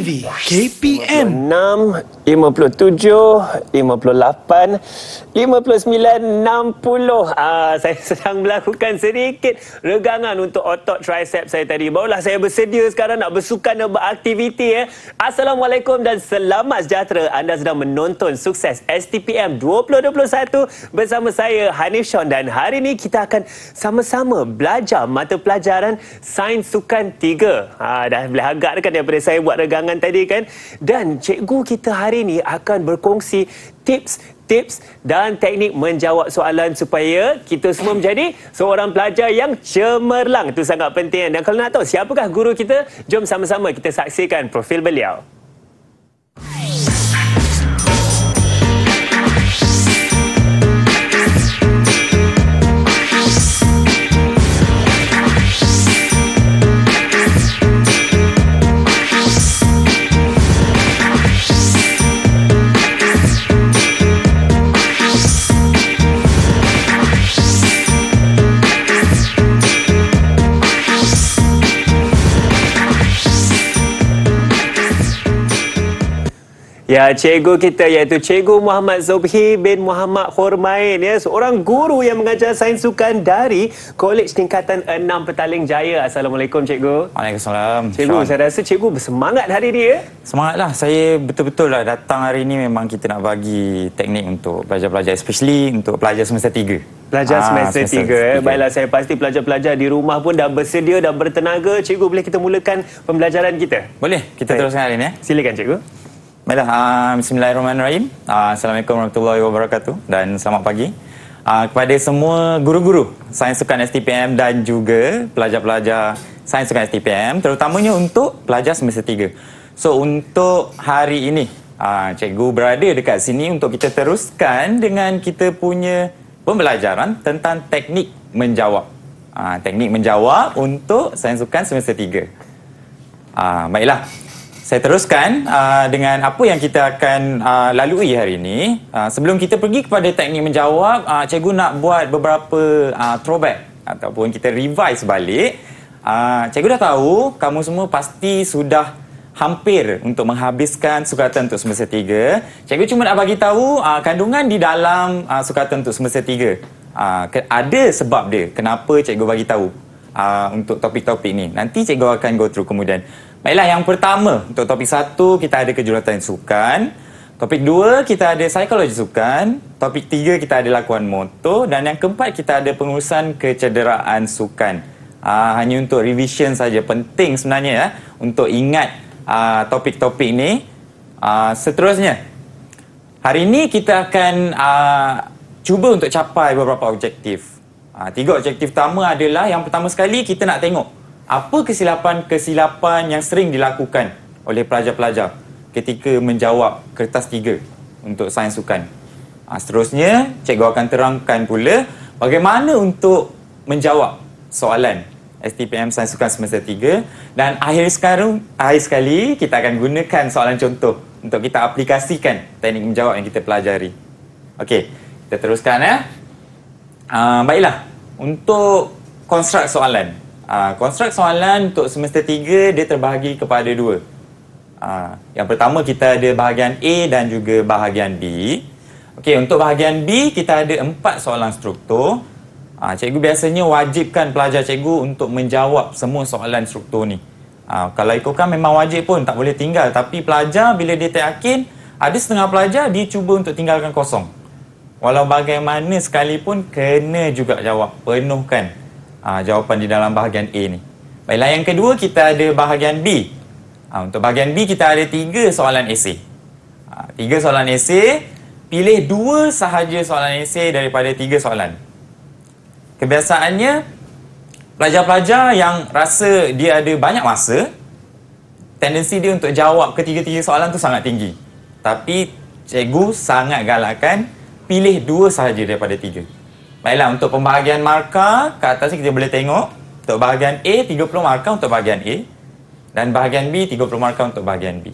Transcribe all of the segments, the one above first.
TV KPM 56 57 58 59 ah saya sedang melakukan sedikit regangan untuk otot tricep saya tadi barulah saya bersedia sekarang nak bersukan dan beraktiviti ya eh. assalamualaikum dan selamat sejahtera anda sedang menonton sukses STPM 2021 bersama saya Hanif Shon dan hari ini kita akan sama-sama belajar mata pelajaran sains sukan 3 ah dah boleh agak kan daripada saya buat regangan perbincangan tadi kan dan cikgu kita hari ini akan berkongsi tips tips dan teknik menjawab soalan supaya kita semua menjadi seorang pelajar yang cemerlang itu sangat penting dan kalau nak tahu siapakah guru kita jom sama-sama kita saksikan profil beliau Ya, cikgu kita iaitu Cikgu Muhammad Zobhi bin Muhammad Khurmain ya, seorang guru yang mengajar sains sukan dari Kolej Tingkatan 6 Petaling Jaya. Assalamualaikum cikgu. Waalaikumsalam. Cikgu, Syam. saya rasa cikgu bersemangat hari ini ya. Semangatlah. Saya betul-betul lah datang hari ini memang kita nak bagi teknik untuk pelajar-pelajar especially untuk pelajar semester 3. Pelajar ah, semester, tiga, 3. Eh. Baiklah, saya pasti pelajar-pelajar di rumah pun dah bersedia, dah bertenaga. Cikgu, boleh kita mulakan pembelajaran kita? Boleh. Kita Baik. teruskan hari ini. Ya. Silakan, cikgu. Baiklah, uh, bismillahirrahmanirrahim. Uh, Assalamualaikum warahmatullahi wabarakatuh dan selamat pagi. Uh, kepada semua guru-guru sains sukan STPM dan juga pelajar-pelajar sains sukan STPM terutamanya untuk pelajar semester 3. So untuk hari ini, uh, cikgu berada dekat sini untuk kita teruskan dengan kita punya pembelajaran tentang teknik menjawab. Uh, teknik menjawab untuk sains sukan semester 3. Uh, baiklah saya teruskan uh, dengan apa yang kita akan uh, lalui hari ini. Uh, sebelum kita pergi kepada teknik menjawab, uh, cikgu nak buat beberapa uh, throwback ataupun kita revise balik. Uh, cikgu dah tahu kamu semua pasti sudah hampir untuk menghabiskan sukatan untuk semasa tiga. Cikgu cuma nak bagi tahu uh, kandungan di dalam uh, sukatan untuk semasa tiga. Uh, ada sebab dia kenapa cikgu bagi tahu uh, untuk topik-topik ni. Nanti cikgu akan go through kemudian. Baiklah, yang pertama untuk topik satu kita ada kejuruteraan sukan. Topik dua kita ada psikologi sukan. Topik tiga kita ada lakuan motor. Dan yang keempat kita ada pengurusan kecederaan sukan. Aa, ah, hanya untuk revision saja penting sebenarnya ya, untuk ingat ah, topik-topik ini. Aa, ah, seterusnya, hari ini kita akan aa, cuba untuk capai beberapa objektif. Aa, tiga objektif utama adalah yang pertama sekali kita nak tengok apa kesilapan-kesilapan yang sering dilakukan oleh pelajar-pelajar ketika menjawab kertas tiga untuk sains sukan. Ha, seterusnya, cikgu akan terangkan pula bagaimana untuk menjawab soalan STPM Sains Sukan Semester Tiga dan akhir sekarang akhir sekali kita akan gunakan soalan contoh untuk kita aplikasikan teknik menjawab yang kita pelajari. Okey, kita teruskan ya. Uh, baiklah, untuk konstruk soalan konstruk ah, soalan untuk semester 3 dia terbahagi kepada dua. Uh, yang pertama kita ada bahagian A dan juga bahagian B. Okay, untuk bahagian B kita ada empat soalan struktur. Uh, cikgu biasanya wajibkan pelajar cikgu untuk menjawab semua soalan struktur ni. Uh, kalau ikutkan memang wajib pun tak boleh tinggal tapi pelajar bila dia tak yakin ada setengah pelajar dia cuba untuk tinggalkan kosong. Walau bagaimana sekalipun kena juga jawab penuhkan ha, jawapan di dalam bahagian A ni. Baiklah yang kedua kita ada bahagian B. Ha, untuk bahagian B kita ada tiga soalan esei. Ha, ah, tiga soalan esei. Pilih dua sahaja soalan esei daripada tiga soalan. Kebiasaannya pelajar-pelajar yang rasa dia ada banyak masa, tendensi dia untuk jawab ketiga-tiga soalan tu sangat tinggi. Tapi cikgu sangat galakkan pilih dua sahaja daripada tiga. Baiklah, untuk pembahagian markah, ke atas ni kita boleh tengok. Untuk bahagian A, 30 markah untuk bahagian A. Dan bahagian B, 30 markah untuk bahagian B.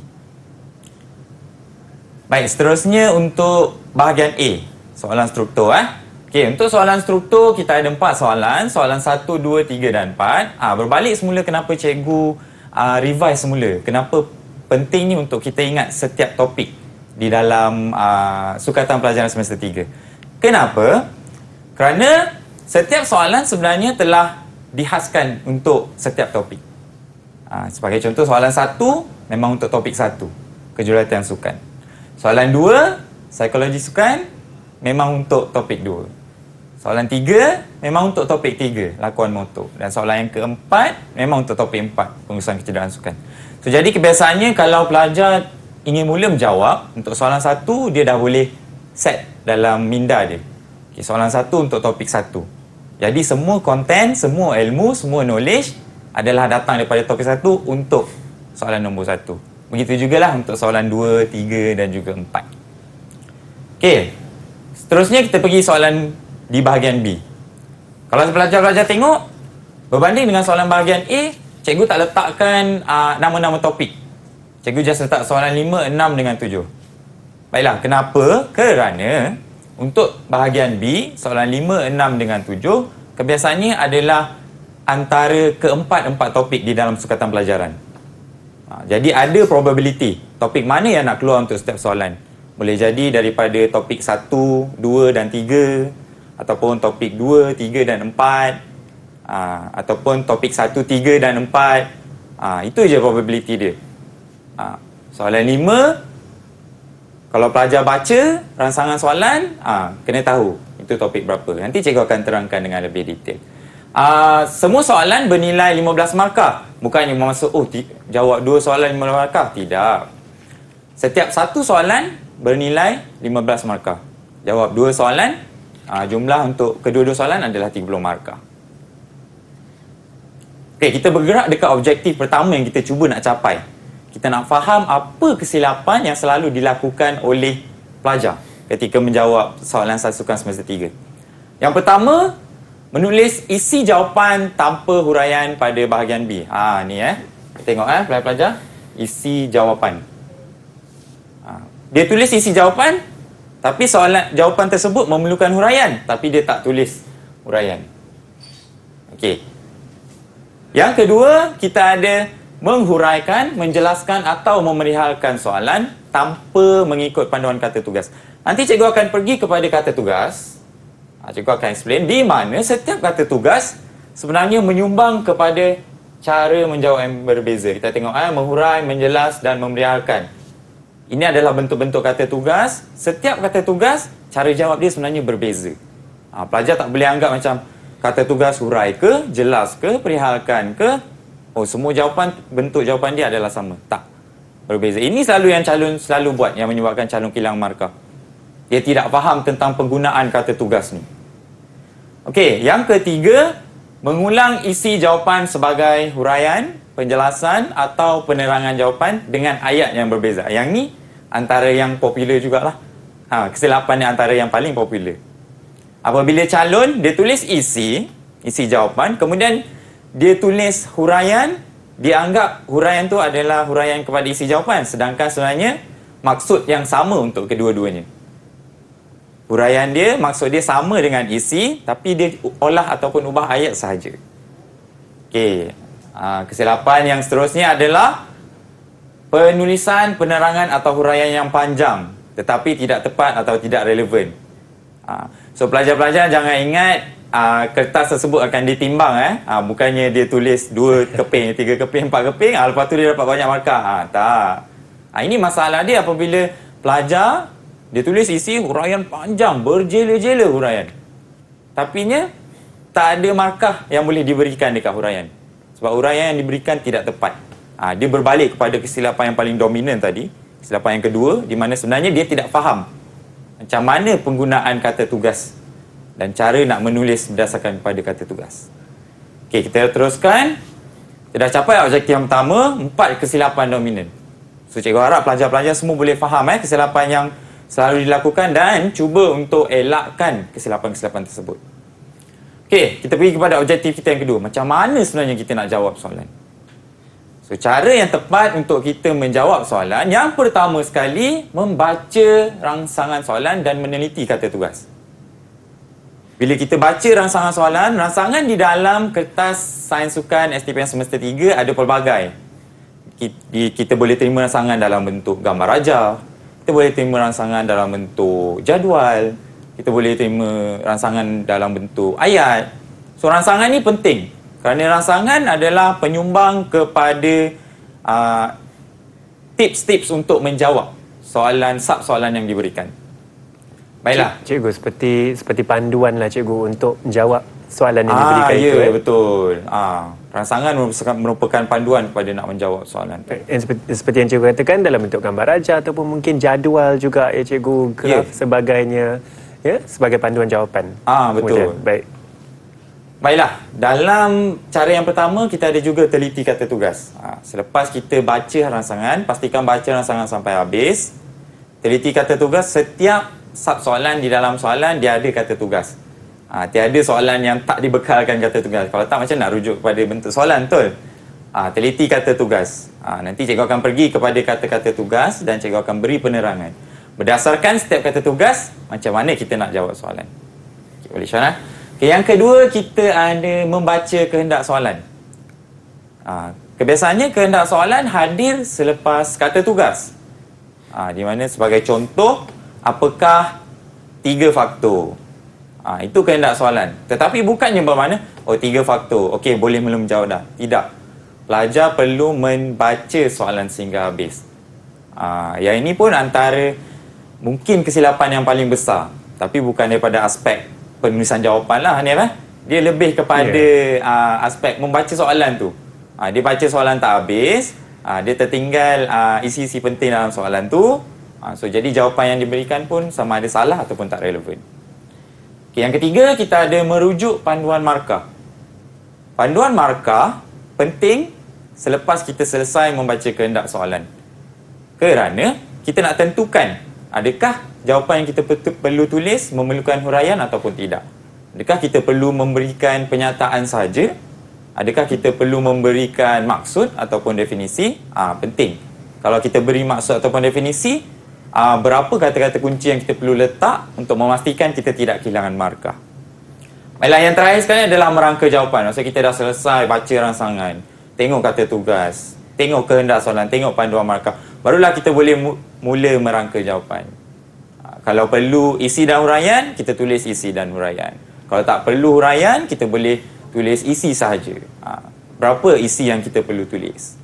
Baik, seterusnya untuk bahagian A. Soalan struktur. Eh? Okay, untuk soalan struktur, kita ada empat soalan. Soalan 1, 2, 3 dan 4. Ha, ah, berbalik semula kenapa cikgu uh, revise semula. Kenapa pentingnya untuk kita ingat setiap topik di dalam uh, sukatan pelajaran semester 3. Kenapa? Kerana setiap soalan sebenarnya telah dihaskan untuk setiap topik. Ha, sebagai contoh, soalan satu memang untuk topik satu, kejuruteraan sukan. Soalan dua, psikologi sukan, memang untuk topik dua. Soalan tiga, memang untuk topik tiga, lakuan motor. Dan soalan yang keempat, memang untuk topik empat, pengurusan kecederaan sukan. So, jadi kebiasaannya kalau pelajar ingin mula menjawab, untuk soalan satu, dia dah boleh set dalam minda dia. Okay, soalan satu untuk topik satu. Jadi semua konten, semua ilmu, semua knowledge adalah datang daripada topik satu untuk soalan nombor satu. Begitu juga lah untuk soalan dua, tiga dan juga empat. Okay, seterusnya kita pergi soalan di bahagian B. Kalau pelajar-pelajar tengok, berbanding dengan soalan bahagian A, cikgu tak letakkan ah, nama-nama topik. Cikgu just letak soalan lima, enam dengan tujuh. Baiklah, kenapa? Kerana untuk bahagian B, soalan 5, 6 dengan 7, kebiasaannya adalah antara keempat-empat topik di dalam sukatan pelajaran. Ha, jadi ada probability topik mana yang nak keluar untuk setiap soalan. Boleh jadi daripada topik 1, 2 dan 3 ataupun topik 2, 3 dan 4 ha, ataupun topik 1, 3 dan 4. Ha, itu je probability dia. Soalan kalau pelajar baca rangsangan soalan, ah kena tahu itu topik berapa. Nanti cikgu akan terangkan dengan lebih detail. Ah semua soalan bernilai 15 markah. Bukannya masuk oh jawab dua soalan 15 markah. Tidak. Setiap satu soalan bernilai 15 markah. Jawab dua soalan, aa, ah, jumlah untuk kedua-dua soalan adalah 30 markah. Okey, kita bergerak dekat objektif pertama yang kita cuba nak capai, kita nak faham apa kesilapan yang selalu dilakukan oleh pelajar ketika menjawab soalan satu sasukan semester tiga. Yang pertama, menulis isi jawapan tanpa huraian pada bahagian B. Ha ni eh. Tengok eh pelajar-pelajar, isi jawapan. Ha, dia tulis isi jawapan tapi soalan jawapan tersebut memerlukan huraian tapi dia tak tulis huraian. Okey. Yang kedua, kita ada menghuraikan, menjelaskan atau memerihalkan soalan tanpa mengikut panduan kata tugas. Nanti cikgu akan pergi kepada kata tugas. Ah, cikgu akan explain di mana setiap kata tugas sebenarnya menyumbang kepada cara menjawab yang berbeza. Kita tengok ah menghurai, menjelas dan memerihalkan. Ini adalah bentuk-bentuk kata tugas. Setiap kata tugas, cara jawab dia sebenarnya berbeza. Ha, pelajar tak boleh anggap macam kata tugas hurai ke, jelas ke, perihalkan ke, Oh semua jawapan bentuk jawapan dia adalah sama. Tak. Berbeza. Ini selalu yang calon selalu buat yang menyebabkan calon kilang markah. Dia tidak faham tentang penggunaan kata tugas ni. Okey, yang ketiga mengulang isi jawapan sebagai huraian, penjelasan atau penerangan jawapan dengan ayat yang berbeza. Yang ni antara yang popular jugalah. Ha, kesilapan yang antara yang paling popular. Apabila calon dia tulis isi, isi jawapan, kemudian dia tulis huraian dianggap huraian tu adalah huraian kepada isi jawapan sedangkan sebenarnya maksud yang sama untuk kedua-duanya huraian dia maksud dia sama dengan isi tapi dia olah ataupun ubah ayat sahaja okey ah, kesilapan yang seterusnya adalah penulisan penerangan atau huraian yang panjang tetapi tidak tepat atau tidak relevan ah, so pelajar-pelajar jangan ingat uh, kertas tersebut akan ditimbang eh. Uh, bukannya dia tulis dua keping, tiga keping, empat keping, uh, lepas tu dia dapat banyak markah. Ha, tak. Uh, ini masalah dia apabila pelajar dia tulis isi huraian panjang, berjela-jela huraian. Tapi nya tak ada markah yang boleh diberikan dekat huraian. Sebab huraian yang diberikan tidak tepat. Uh, dia berbalik kepada kesilapan yang paling dominan tadi. Kesilapan yang kedua di mana sebenarnya dia tidak faham macam mana penggunaan kata tugas dan cara nak menulis berdasarkan pada kata tugas. Okey, kita teruskan. Kita dah capai objektif yang pertama, empat kesilapan dominan. So, cikgu harap pelajar-pelajar semua boleh faham eh, kesilapan yang selalu dilakukan dan cuba untuk elakkan kesilapan-kesilapan tersebut. Okey, kita pergi kepada objektif kita yang kedua. Macam mana sebenarnya kita nak jawab soalan? So, cara yang tepat untuk kita menjawab soalan, yang pertama sekali, membaca rangsangan soalan dan meneliti kata tugas. Bila kita baca rangsangan soalan, rangsangan di dalam kertas sains sukan STPM semester 3 ada pelbagai. Kita, boleh terima rangsangan dalam bentuk gambar rajah, kita boleh terima rangsangan dalam bentuk jadual, kita boleh terima rangsangan dalam bentuk ayat. So, rangsangan ni penting kerana rangsangan adalah penyumbang kepada uh, tips-tips untuk menjawab soalan, sub-soalan yang diberikan. Baiklah. Cikgu seperti seperti panduanlah cikgu untuk menjawab soalan yang ah, diberikan ya, itu. Ah eh. ya betul. Ah rangsangan merupakan panduan kepada nak menjawab soalan. Dan seperti, seperti yang cikgu katakan dalam bentuk gambar raja ataupun mungkin jadual juga ya cikgu graf yeah. sebagainya ya sebagai panduan jawapan. Ah betul. Kemudian, baik. Baiklah, dalam cara yang pertama kita ada juga teliti kata tugas. Ha, selepas kita baca rangsangan, pastikan baca rangsangan sampai habis. Teliti kata tugas setiap sub soalan di dalam soalan dia ada kata tugas. Ha, tiada soalan yang tak dibekalkan kata tugas. Kalau tak macam nak rujuk kepada bentuk soalan tu. Ha, ah, teliti kata tugas. Ha, nanti cikgu akan pergi kepada kata-kata tugas dan cikgu akan beri penerangan. Berdasarkan setiap kata tugas, macam mana kita nak jawab soalan. Okay, boleh Syana? Eh? Okay, yang kedua, kita ada membaca kehendak soalan. Ha, kebiasaannya kehendak soalan hadir selepas kata tugas. Ha, di mana sebagai contoh, apakah tiga faktor? Ha, itu kehendak soalan. Tetapi bukannya bermakna, oh tiga faktor, okey boleh belum jawab dah. Tidak. Pelajar perlu membaca soalan sehingga habis. Ha, yang ini pun antara mungkin kesilapan yang paling besar. Tapi bukan daripada aspek penulisan jawapan lah Hanif eh. Dia lebih kepada yeah. Ha, uh, aspek membaca soalan tu. Uh, dia baca soalan tak habis. Uh, dia tertinggal uh, isi-isi penting dalam soalan tu. Ha, so jadi jawapan yang diberikan pun sama ada salah ataupun tak relevan. Okay, yang ketiga kita ada merujuk panduan markah. Panduan markah penting selepas kita selesai membaca kehendak soalan. Kerana kita nak tentukan adakah jawapan yang kita perlu tulis memerlukan huraian ataupun tidak. Adakah kita perlu memberikan penyataan saja? Adakah kita perlu memberikan maksud ataupun definisi? Ah ha, penting. Kalau kita beri maksud ataupun definisi, uh, berapa kata-kata kunci yang kita perlu letak untuk memastikan kita tidak kehilangan markah. Baiklah, yang terakhir sekarang adalah merangka jawapan. Maksudnya kita dah selesai baca rangsangan. Tengok kata tugas. Tengok kehendak soalan. Tengok panduan markah. Barulah kita boleh mula merangka jawapan. Ah, kalau perlu isi dan huraian, kita tulis isi dan huraian. Kalau tak perlu huraian, kita boleh tulis isi sahaja. Ah, berapa isi yang kita perlu tulis.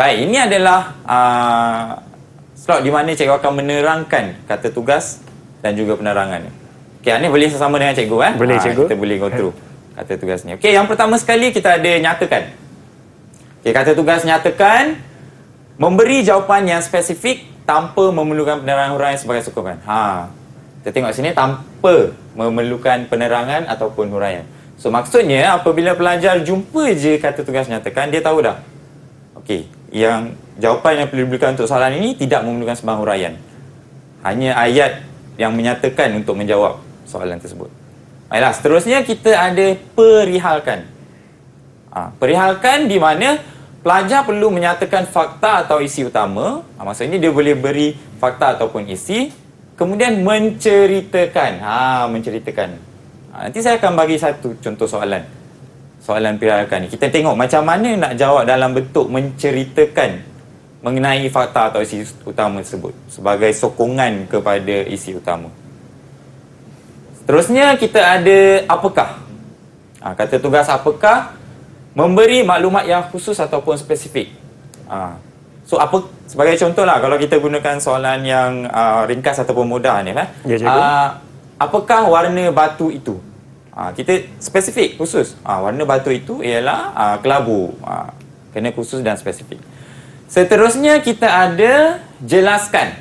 Baik, ini adalah uh, slot di mana cikgu akan menerangkan kata tugas dan juga penerangan. Okey, ini boleh sama dengan cikgu eh? Boleh ha, cikgu. Kita boleh go eh. through kata tugas ni. Okey, yang pertama sekali kita ada nyatakan. Okey, kata tugas nyatakan memberi jawapan yang spesifik tanpa memerlukan penerangan huraian sebagai sokongan. Ha. Kita tengok sini tanpa memerlukan penerangan ataupun huraian. So maksudnya apabila pelajar jumpa je kata tugas nyatakan, dia tahu dah. Okey, yang jawapan yang perlu diberikan untuk soalan ini tidak memerlukan sebarang huraian. Hanya ayat yang menyatakan untuk menjawab soalan tersebut. Baiklah, seterusnya kita ada perihalkan. Ha, perihalkan di mana pelajar perlu menyatakan fakta atau isi utama. Ha, maksudnya dia boleh beri fakta ataupun isi. Kemudian menceritakan. Ha, menceritakan. Ha, nanti saya akan bagi satu contoh soalan soalan pirakan ni. Kita tengok macam mana nak jawab dalam bentuk menceritakan mengenai fakta atau isi utama tersebut sebagai sokongan kepada isi utama. Seterusnya kita ada apakah? Ha, kata tugas apakah memberi maklumat yang khusus ataupun spesifik. Ha. So apa sebagai contohlah kalau kita gunakan soalan yang uh, ringkas ataupun mudah ni lah. Ya, ha, apakah warna batu itu? Ah, kita spesifik khusus ha, warna batu itu ialah ha, kelabu ha, kena khusus dan spesifik seterusnya kita ada jelaskan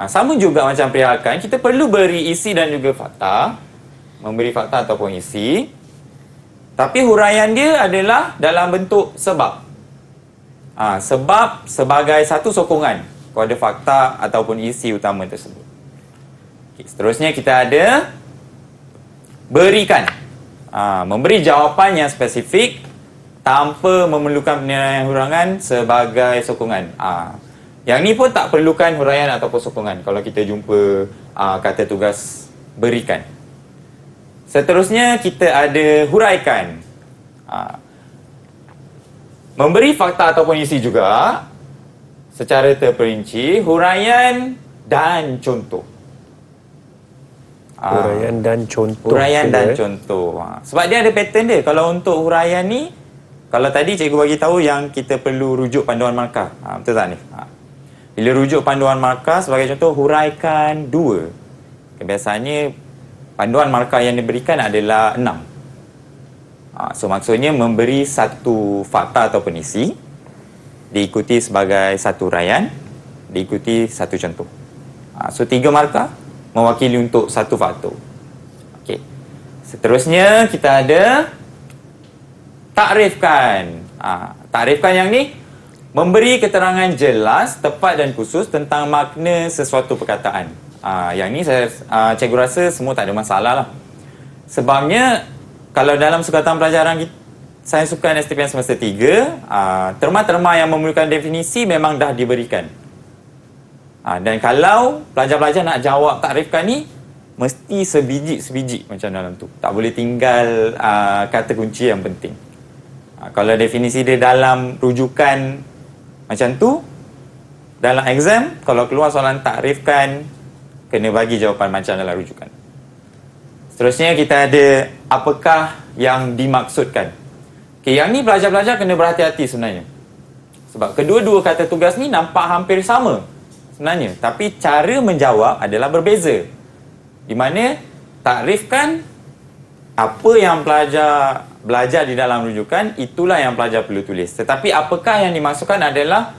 ha, sama juga macam perihalkan kita perlu beri isi dan juga fakta memberi fakta ataupun isi tapi huraian dia adalah dalam bentuk sebab ha, sebab sebagai satu sokongan kepada fakta ataupun isi utama tersebut okay, seterusnya kita ada berikan ha, memberi jawapan yang spesifik tanpa memerlukan penilaian hurangan sebagai sokongan ha, yang ni pun tak perlukan huraian ataupun sokongan kalau kita jumpa ha, kata tugas berikan seterusnya kita ada huraikan ha, memberi fakta ataupun isi juga secara terperinci huraian dan contoh huraian ah. dan contoh huraian dan eh. contoh ha. sebab dia ada pattern dia kalau untuk huraian ni kalau tadi cikgu bagi tahu yang kita perlu rujuk panduan markah ha, betul tak ni ha. bila rujuk panduan markah sebagai contoh huraikan dua kebiasaannya panduan markah yang diberikan adalah enam ha. so maksudnya memberi satu fakta atau isi diikuti sebagai satu huraian diikuti satu contoh ha. so tiga markah mewakili untuk satu faktor. Okey. Seterusnya kita ada takrifkan. Ah, ha, takrifkan yang ni memberi keterangan jelas, tepat dan khusus tentang makna sesuatu perkataan. ha, yang ni saya ha, cikgu rasa semua tak ada masalah lah. Sebabnya kalau dalam sukatan pelajaran kita saya sukan STPM semester 3, ha, terma-terma yang memerlukan definisi memang dah diberikan. Ha, dan kalau pelajar-pelajar nak jawab takrifkan Rifkan ni, mesti sebiji-sebiji macam dalam tu. Tak boleh tinggal uh, kata kunci yang penting. Ha, kalau definisi dia dalam rujukan macam tu, dalam exam, kalau keluar soalan takrifkan kena bagi jawapan macam dalam rujukan. Seterusnya kita ada apakah yang dimaksudkan. Okay, yang ni pelajar-pelajar kena berhati-hati sebenarnya. Sebab kedua-dua kata tugas ni nampak hampir sama sebenarnya tapi cara menjawab adalah berbeza di mana takrifkan apa yang pelajar belajar di dalam rujukan itulah yang pelajar perlu tulis tetapi apakah yang dimasukkan adalah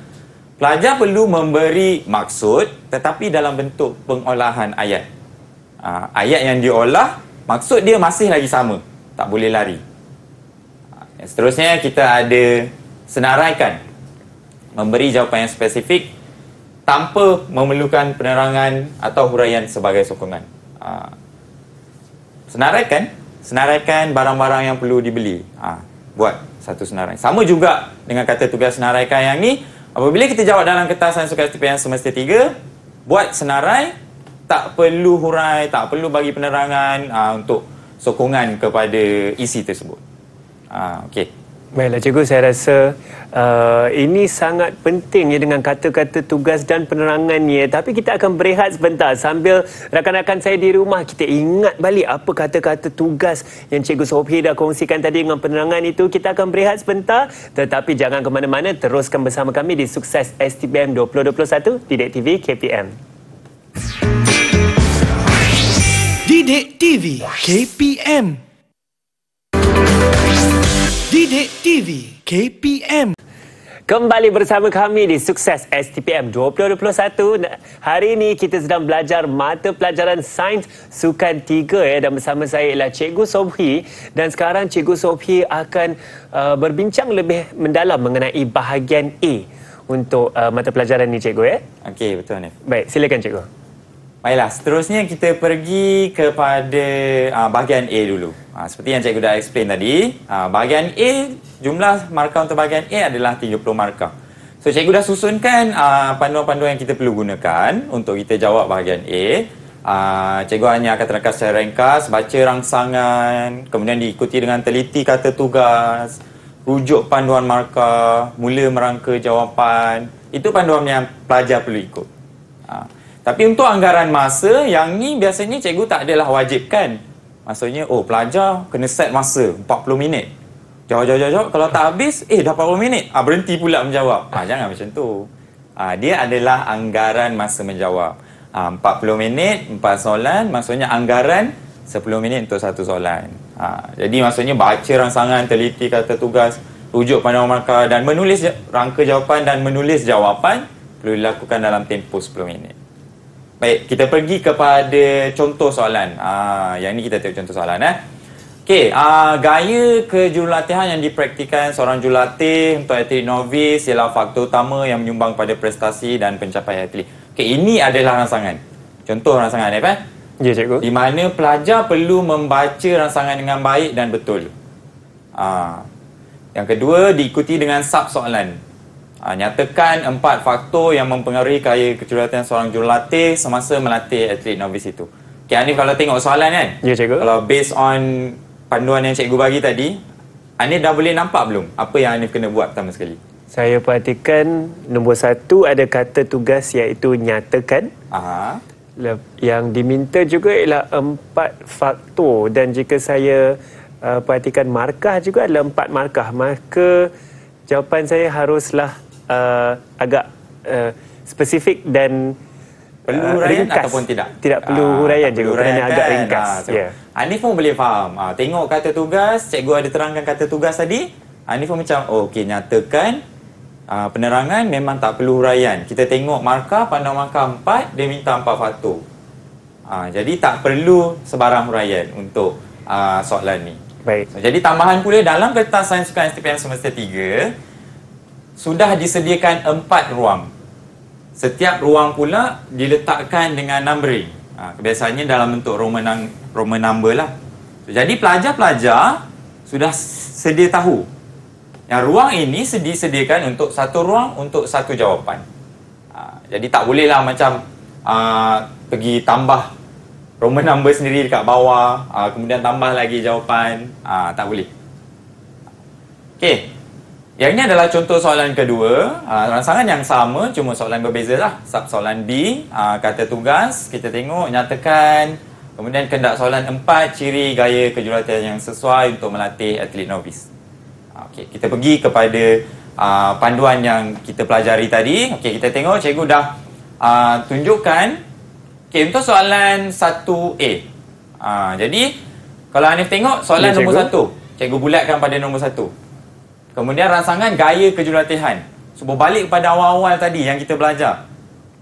pelajar perlu memberi maksud tetapi dalam bentuk pengolahan ayat ha, ayat yang diolah maksud dia masih lagi sama tak boleh lari ha, seterusnya kita ada senaraikan memberi jawapan yang spesifik tanpa memerlukan penerangan atau huraian sebagai sokongan. Ha. Senaraikan, senaraikan barang-barang yang perlu dibeli. Ha. Buat satu senarai. Sama juga dengan kata tugas senaraikan yang ni, apabila kita jawab dalam kertas dan suka STPN semester 3, buat senarai, tak perlu hurai, tak perlu bagi penerangan ha, untuk sokongan kepada isi tersebut. Ha, Okey. Baiklah cikgu, saya rasa uh, ini sangat penting ya dengan kata-kata tugas dan penerangan ya. Tapi kita akan berehat sebentar sambil rakan-rakan saya di rumah kita ingat balik apa kata-kata tugas yang cikgu Sophie dah kongsikan tadi dengan penerangan itu. Kita akan berehat sebentar tetapi jangan ke mana-mana teruskan bersama kami di Sukses STBM 2021 Didik TV KPM. Didik TV KPM. Bidik TV KPM Kembali bersama kami di Sukses STPM 2021. Hari ini kita sedang belajar mata pelajaran Sains Sukan 3 ya dan bersama saya ialah Cikgu Sobhi dan sekarang Cikgu Sobhi akan uh, berbincang lebih mendalam mengenai bahagian A untuk uh, mata pelajaran ni Cikgu ya. Okey betul Hanif. Baik, silakan Cikgu. Baiklah, seterusnya kita pergi kepada uh, bahagian A dulu. Uh, seperti yang cikgu dah explain tadi, uh, bahagian A, jumlah markah untuk bahagian A adalah 30 markah. So, cikgu dah susunkan uh, panduan-panduan yang kita perlu gunakan untuk kita jawab bahagian A. Uh, cikgu hanya akan terangkan secara ringkas, baca rangsangan, kemudian diikuti dengan teliti kata tugas, rujuk panduan markah, mula merangka jawapan. Itu panduan yang pelajar perlu ikut. Tapi untuk anggaran masa, yang ni biasanya cikgu tak adalah wajibkan. Maksudnya, oh pelajar kena set masa 40 minit. Jawab, jawab, jawab, Kalau tak habis, eh dah 40 minit. Ah, berhenti pula menjawab. Ah, jangan macam tu. Ah, dia adalah anggaran masa menjawab. Ah, 40 minit, empat soalan. Maksudnya anggaran 10 minit untuk satu soalan. Ah, jadi maksudnya baca rangsangan, teliti kata tugas, rujuk pada markah dan menulis rangka jawapan dan menulis jawapan perlu dilakukan dalam tempoh 10 minit. Baik, kita pergi kepada contoh soalan. Aa, ah, yang ini kita tengok contoh soalan. Eh. Okey, ah, gaya kejurulatihan yang dipraktikan seorang jurulatih untuk atlet novis ialah faktor utama yang menyumbang pada prestasi dan pencapaian atlet. Okey, ini adalah rangsangan. Contoh rangsangan, Nef, eh? Ya, cikgu. Di mana pelajar perlu membaca rangsangan dengan baik dan betul. Aa, ah, yang kedua, diikuti dengan sub soalan. Uh, nyatakan empat faktor yang mempengaruhi kaya kecerdasan seorang jurulatih semasa melatih atlet novice itu. Okay, Anif kalau tengok soalan kan? Ya, cikgu. Kalau based on panduan yang cikgu bagi tadi, Anif dah boleh nampak belum apa yang Anif kena buat pertama sekali? Saya perhatikan nombor satu ada kata tugas iaitu nyatakan. Aha. yang diminta juga ialah empat faktor dan jika saya uh, perhatikan markah juga adalah empat markah. Maka jawapan saya haruslah uh, agak uh, spesifik dan perlu uh, huraian ringkas. ataupun tidak? Tidak perlu uh, huraian je, hanya agak kan? ringkas. Ha, yeah. Anif pun boleh faham. Ha, tengok kata tugas, cikgu ada terangkan kata tugas tadi. Anif pun macam, oh, okey, nyatakan uh, penerangan memang tak perlu huraian. Kita tengok markah, pandang markah 4, dia minta 4 faktor. Ha, jadi tak perlu sebarang huraian untuk uh, soalan ni. Baik. So, jadi tambahan pula dalam kertas sains sukan STPM semester 3, sudah disediakan empat ruang. Setiap ruang pula diletakkan dengan numbering. Ha, kebiasaannya dalam bentuk Roman, Roman number lah. So, jadi pelajar-pelajar sudah sedia tahu yang ruang ini disediakan untuk satu ruang untuk satu jawapan. Ha, jadi tak bolehlah macam ha, pergi tambah Roman number sendiri dekat bawah, ha, kemudian tambah lagi jawapan. Ha, tak boleh. Okay. Yang ini adalah contoh soalan kedua. Uh, rangsangan yang sama, cuma soalan berbeza lah. Sub soalan B, uh, kata tugas. Kita tengok, nyatakan. Kemudian kendak soalan empat, ciri gaya kejuruteraan yang sesuai untuk melatih atlet novis. Ah, okay. Kita pergi kepada uh, panduan yang kita pelajari tadi. Okay, kita tengok, cikgu dah uh, tunjukkan. Okay, untuk soalan 1A. Uh, jadi, kalau Anif tengok, soalan ya, nombor 1. Cikgu bulatkan pada nombor 1. Kemudian rangsangan gaya kejurulatihan. So, berbalik kepada awal-awal tadi yang kita belajar.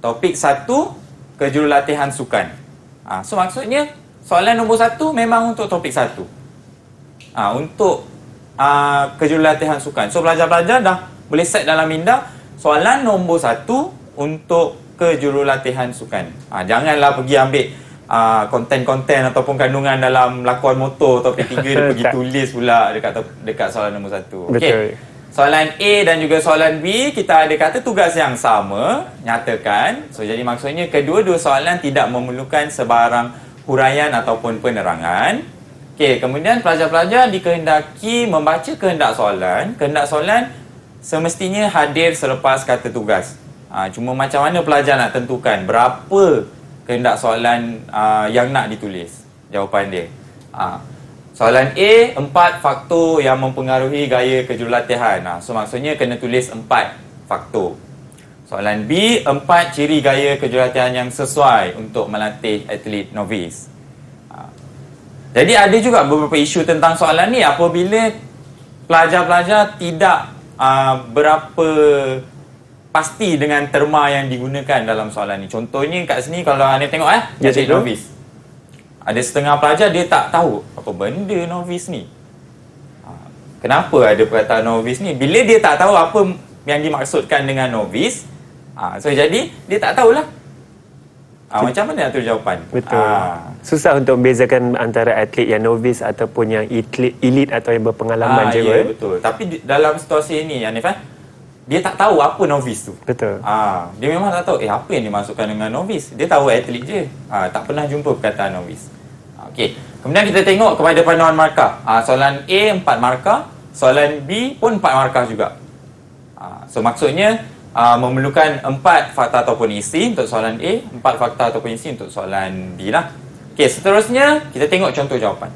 Topik satu, kejurulatihan sukan. Ha, so, maksudnya soalan nombor satu memang untuk topik satu. Ha, untuk ha, ah, kejurulatihan sukan. So, belajar-belajar dah boleh set dalam minda. Soalan nombor satu untuk kejurulatihan sukan. Ha, janganlah pergi ambil konten ah, konten-konten ataupun kandungan dalam lakuan motor topik tiga dia pergi tulis pula dekat dekat soalan nombor satu. Okay. Soalan A dan juga soalan B kita ada kata tugas yang sama nyatakan. So jadi maksudnya kedua-dua soalan tidak memerlukan sebarang huraian ataupun penerangan. Okey, kemudian pelajar-pelajar dikehendaki membaca kehendak soalan. Kehendak soalan semestinya hadir selepas kata tugas. Ha, cuma macam mana pelajar nak tentukan berapa kehendak soalan uh, yang nak ditulis jawapan dia. Ha. Soalan A, empat faktor yang mempengaruhi gaya kejurulatihan. Ha. Ah, so maksudnya kena tulis empat faktor. Soalan B, empat ciri gaya kejurulatihan yang sesuai untuk melatih atlet novis. Ha. Jadi ada juga beberapa isu tentang soalan ni apabila pelajar-pelajar tidak uh, berapa pasti dengan terma yang digunakan dalam soalan ni. Contohnya kat sini kalau anda tengok eh, ya, cikgu. novice. Ada setengah pelajar dia tak tahu apa benda novice ni. Ha, kenapa ada perkataan novice ni? Bila dia tak tahu apa yang dimaksudkan dengan novice, ha, so jadi dia tak tahulah. Ah, macam mana nak tulis jawapan? Betul. Ah. Susah untuk membezakan antara atlet yang novice ataupun yang elite, elite atau yang berpengalaman ah, je. Ya, betul. Tapi dalam situasi ini, Anif, eh, dia tak tahu apa novice tu. Betul. ha, dia memang tak tahu eh apa yang dimasukkan dengan novice. Dia tahu atlet je. Ha, tak pernah jumpa perkataan novice. Ah, okey. Kemudian kita tengok kepada panduan markah. Ha, soalan A 4 markah, soalan B pun 4 markah juga. Ha, so maksudnya ha, memerlukan 4 fakta ataupun isi untuk soalan A, 4 fakta ataupun isi untuk soalan B lah. Okey, seterusnya kita tengok contoh jawapan.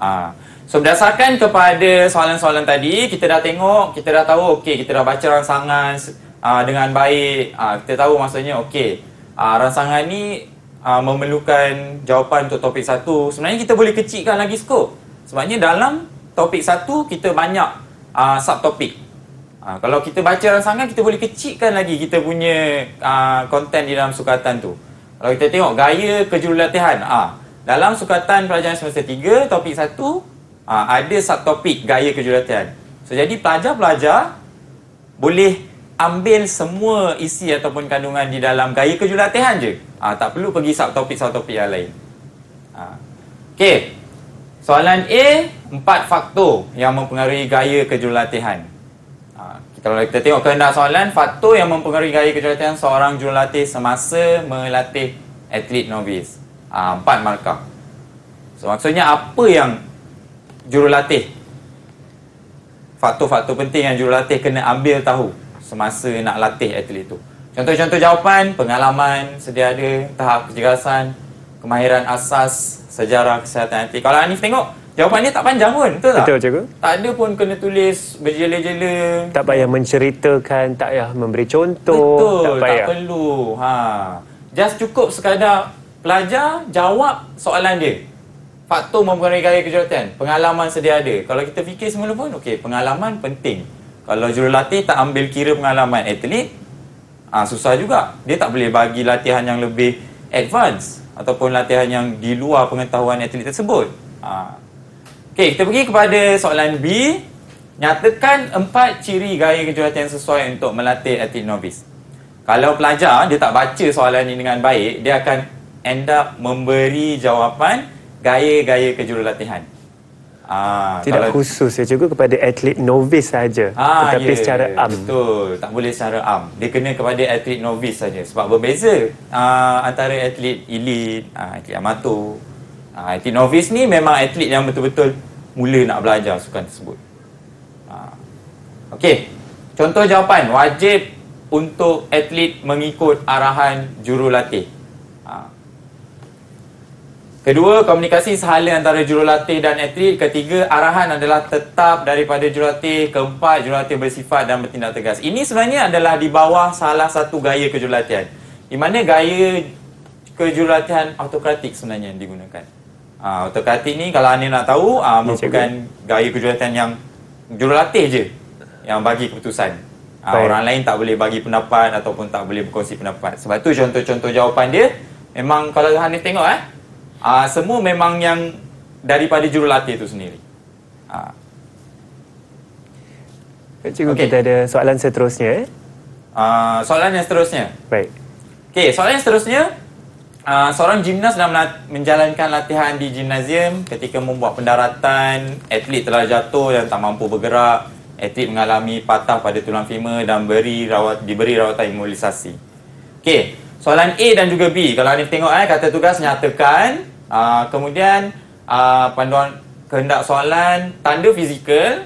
Ah, So berdasarkan kepada soalan-soalan tadi, kita dah tengok, kita dah tahu, okey, kita dah baca rangsangan aa, uh, dengan baik. Aa, uh, kita tahu maksudnya, okey, uh, rangsangan ni aa, memerlukan jawapan untuk topik satu. Sebenarnya kita boleh kecilkan lagi skop. Sebabnya dalam topik satu, kita banyak aa, subtopik. Aa, kalau kita baca rangsangan, kita boleh kecilkan lagi kita punya aa, konten di dalam sukatan tu. Kalau kita tengok gaya kejurulatihan, aa, dalam sukatan pelajaran semester tiga topik satu ha, ada subtopik gaya kejulatan. So, jadi pelajar-pelajar boleh ambil semua isi ataupun kandungan di dalam gaya kejulatan je. Ha, tak perlu pergi subtopik-subtopik yang lain. Ha. Okay. Soalan A, empat faktor yang mempengaruhi gaya kejurulatihan. Ha, kalau kita tengok kehendak soalan, faktor yang mempengaruhi gaya kejurulatihan seorang jurulatih semasa melatih atlet novis. Ha, empat markah. So, maksudnya apa yang jurulatih faktor-faktor penting yang jurulatih kena ambil tahu semasa nak latih atlet itu contoh-contoh jawapan pengalaman sedia ada tahap kejelasan kemahiran asas sejarah kesihatan atlet kalau Anif tengok Jawapan dia tak panjang pun, betul tak? Betul cikgu. Tak ada pun kena tulis berjela-jela. Tak payah menceritakan, tak payah memberi contoh. Betul, tak, payah. tak perlu. Ha. Just cukup sekadar pelajar jawab soalan dia faktor mempengaruhi kejuratan pengalaman sedia ada kalau kita fikir semula pun okey pengalaman penting kalau jurulatih tak ambil kira pengalaman atlet ha, susah juga dia tak boleh bagi latihan yang lebih advance ataupun latihan yang di luar pengetahuan atlet tersebut ha. okey kita pergi kepada soalan B nyatakan empat ciri gaya kejuratan sesuai untuk melatih atlet novice kalau pelajar dia tak baca soalan ini dengan baik dia akan end up memberi jawapan gaya-gaya kejurulatihan. Ah, tidak kalau, khusus ya cikgu kepada atlet novis saja ah, tetapi yeah, secara ya, ya. am betul tak boleh secara am dia kena kepada atlet novis saja sebab berbeza ah, antara atlet elite ah, atlet amatur ah, atlet novice ni memang atlet yang betul-betul mula nak belajar sukan tersebut ah. okey contoh jawapan wajib untuk atlet mengikut arahan jurulatih ah. Kedua, komunikasi sehala antara jurulatih dan atlet. Ketiga, arahan adalah tetap daripada jurulatih. Keempat, jurulatih bersifat dan bertindak tegas. Ini sebenarnya adalah di bawah salah satu gaya kejurulatihan. Di mana gaya kejurulatihan autokratik sebenarnya yang digunakan. Uh, autokratik ni kalau anda nak tahu, uh, merupakan gaya kejurulatihan yang jurulatih je yang bagi keputusan. Uh, orang lain tak boleh bagi pendapat ataupun tak boleh berkongsi pendapat. Sebab tu contoh-contoh jawapan dia, memang kalau Hanif tengok eh, uh, semua memang yang daripada jurulatih itu sendiri. Uh. Cikgu okay. kita ada soalan seterusnya. Uh, soalan yang seterusnya. Baik. Okay, soalan yang seterusnya. Uh, seorang gimnas dalam lat- menjalankan latihan di gimnasium ketika membuat pendaratan, atlet telah jatuh dan tak mampu bergerak. Atlet mengalami patah pada tulang femur dan beri rawat, diberi rawatan imobilisasi. Okay, soalan A dan juga B. Kalau Anif tengok eh, kata tugas nyatakan Ah, kemudian uh, panduan kehendak soalan tanda fizikal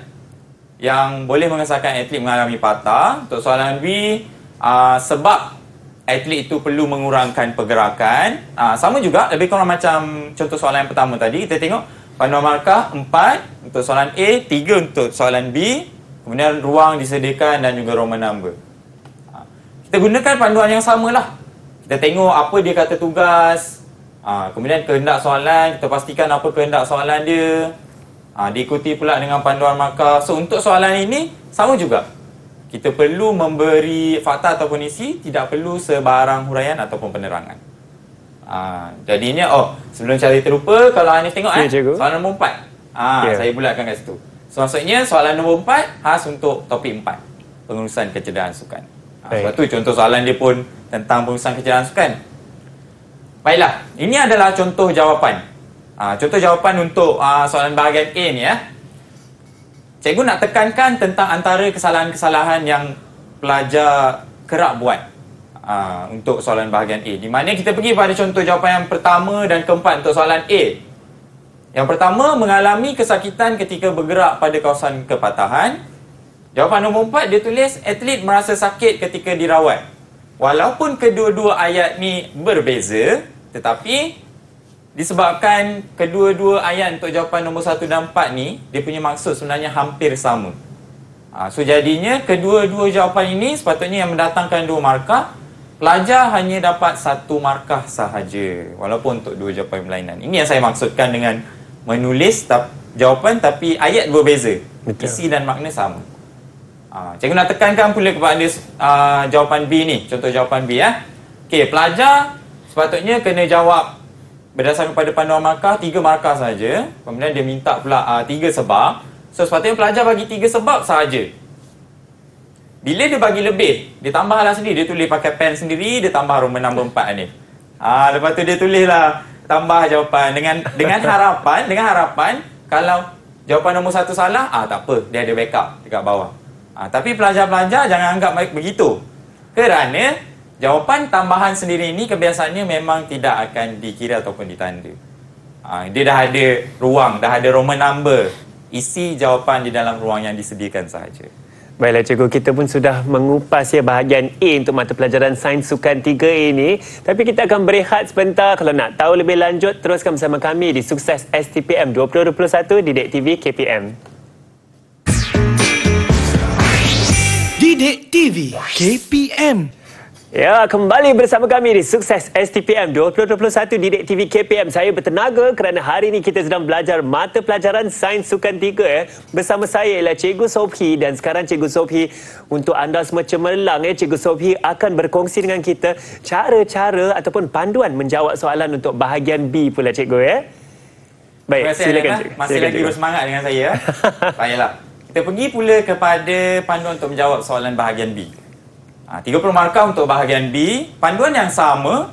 yang boleh mengesahkan atlet mengalami patah. Untuk soalan B, uh, sebab atlet itu perlu mengurangkan pergerakan. Uh, sama juga, lebih kurang macam contoh soalan yang pertama tadi. Kita tengok panduan markah 4 untuk soalan A, 3 untuk soalan B. Kemudian ruang disediakan dan juga Roman number. Kita gunakan panduan yang samalah. Kita tengok apa dia kata tugas, Ha, kemudian kehendak soalan, kita pastikan apa kehendak soalan dia. Ha, diikuti pula dengan panduan markah. So, untuk soalan ini, sama juga. Kita perlu memberi fakta ataupun isi, tidak perlu sebarang huraian ataupun penerangan. Ha, jadinya, oh, sebelum cari terlupa, kalau Hanif tengok, ya, eh, soalan nombor empat. Ha, ya. Saya bulatkan kat situ. So, maksudnya, soalan nombor empat, khas untuk topik empat. Pengurusan kecederaan sukan. Ha, sebab tu contoh soalan dia pun tentang pengurusan kecederaan sukan. Baiklah, ini adalah contoh jawapan. Ha, contoh jawapan untuk ha, soalan bahagian A ni ya. Cikgu nak tekankan tentang antara kesalahan-kesalahan yang pelajar kerap buat ha, untuk soalan bahagian A. Di mana kita pergi pada contoh jawapan yang pertama dan keempat untuk soalan A. Yang pertama, mengalami kesakitan ketika bergerak pada kawasan kepatahan. Jawapan nombor empat, dia tulis atlet merasa sakit ketika dirawat. Walaupun kedua-dua ayat ni berbeza, tetapi disebabkan kedua-dua ayat untuk jawapan nombor 1 dan 4 ni dia punya maksud sebenarnya hampir sama. Ha, so jadinya kedua-dua jawapan ini sepatutnya yang mendatangkan dua markah pelajar hanya dapat satu markah sahaja walaupun untuk dua jawapan berlainan. Ini yang saya maksudkan dengan menulis ta- jawapan tapi ayat berbeza. Betul. Isi dan makna sama. Ha, cikgu nak tekankan pula kepada uh, jawapan B ni. Contoh jawapan B ya. Okey, pelajar sepatutnya kena jawab berdasarkan pada panduan markah tiga markah saja kemudian dia minta pula uh, tiga sebab so sepatutnya pelajar bagi tiga sebab saja bila dia bagi lebih dia tambahlah sendiri dia tulis pakai pen sendiri dia tambah rumah nombor empat ni ah lepas tu dia tulislah tambah jawapan dengan dengan harapan dengan harapan kalau jawapan nombor satu salah ah tak apa dia ada backup dekat bawah ah tapi pelajar-pelajar jangan anggap begitu kerana Jawapan tambahan sendiri ni kebiasaannya memang tidak akan dikira ataupun ditanda. Ha, dia dah ada ruang, dah ada Roman number. Isi jawapan di dalam ruang yang disediakan sahaja. Baiklah cikgu, kita pun sudah mengupas ya bahagian A untuk mata pelajaran Sains Sukan 3A ini. Tapi kita akan berehat sebentar. Kalau nak tahu lebih lanjut, teruskan bersama kami di Sukses STPM 2021 di Dek TV KPM. Didik TV KPM Ya, kembali bersama kami di Sukses STPM 2021 di TV KPM. Saya bertenaga kerana hari ini kita sedang belajar mata pelajaran Sains Sukan 3. Eh. Ya. Bersama saya ialah Cikgu Sophie dan sekarang Cikgu Sophie untuk anda semua cemerlang. Eh, Cikgu Sophie akan berkongsi dengan kita cara-cara ataupun panduan menjawab soalan untuk bahagian B pula Cikgu. Eh. Baik, Terima kasih, silakan Cikgu. Masih silakan, lagi bersemangat dengan saya. Baiklah, kita pergi pula kepada panduan untuk menjawab soalan bahagian B. 30 ha, markah untuk bahagian B Panduan yang sama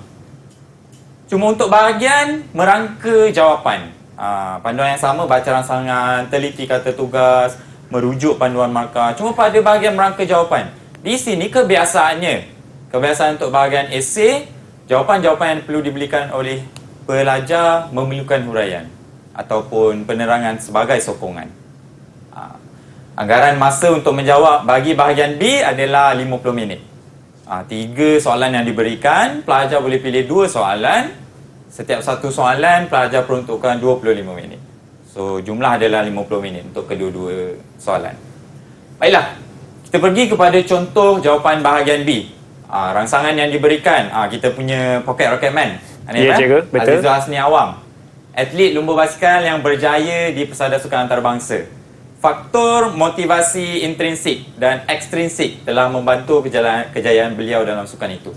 Cuma untuk bahagian merangka jawapan ha, Panduan yang sama baca rangsangan, teliti kata tugas Merujuk panduan markah Cuma pada bahagian merangka jawapan Di sini kebiasaannya Kebiasaan untuk bahagian esay Jawapan-jawapan yang perlu diberikan oleh pelajar memerlukan huraian Ataupun penerangan sebagai sokongan Anggaran masa untuk menjawab bagi bahagian B adalah 50 minit. Ha, tiga soalan yang diberikan, pelajar boleh pilih dua soalan. Setiap satu soalan, pelajar peruntukkan 25 minit. So, jumlah adalah 50 minit untuk kedua-dua soalan. Baiklah, kita pergi kepada contoh jawapan bahagian B. Ha, rangsangan yang diberikan, ha, kita punya Pocket Rocket Man. Ya, cikgu. Eh? Betul. Azizul Hasni Awam. Atlet lumba basikal yang berjaya di Pesada Sukan Antarabangsa faktor motivasi intrinsik dan ekstrinsik telah membantu kejayaan beliau dalam sukan itu.